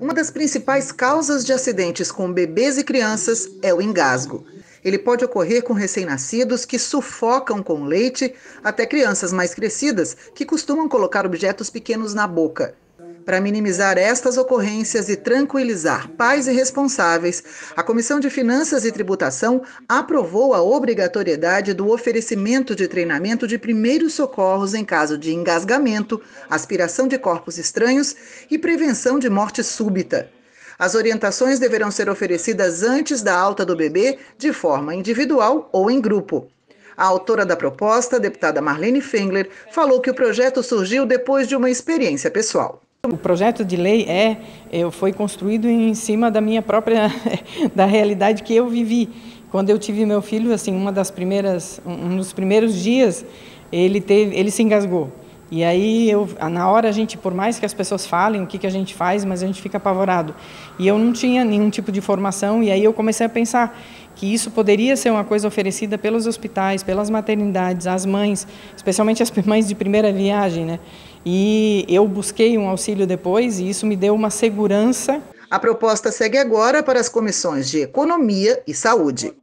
Uma das principais causas de acidentes com bebês e crianças é o engasgo. Ele pode ocorrer com recém-nascidos que sufocam com leite, até crianças mais crescidas que costumam colocar objetos pequenos na boca. Para minimizar estas ocorrências e tranquilizar pais e responsáveis, a Comissão de Finanças e Tributação aprovou a obrigatoriedade do oferecimento de treinamento de primeiros socorros em caso de engasgamento, aspiração de corpos estranhos e prevenção de morte súbita. As orientações deverão ser oferecidas antes da alta do bebê, de forma individual ou em grupo. A autora da proposta, a deputada Marlene Fengler, falou que o projeto surgiu depois de uma experiência pessoal. O projeto de lei é, é, foi construído em cima da minha própria da realidade que eu vivi. Quando eu tive meu filho, assim, uma das primeiras, um dos primeiros dias, ele teve, ele se engasgou. E aí eu, na hora a gente, por mais que as pessoas falem o que que a gente faz, mas a gente fica apavorado. E eu não tinha nenhum tipo de formação e aí eu comecei a pensar que isso poderia ser uma coisa oferecida pelos hospitais, pelas maternidades, às mães, especialmente as mães de primeira viagem, né? E eu busquei um auxílio depois e isso me deu uma segurança. A proposta segue agora para as comissões de Economia e Saúde.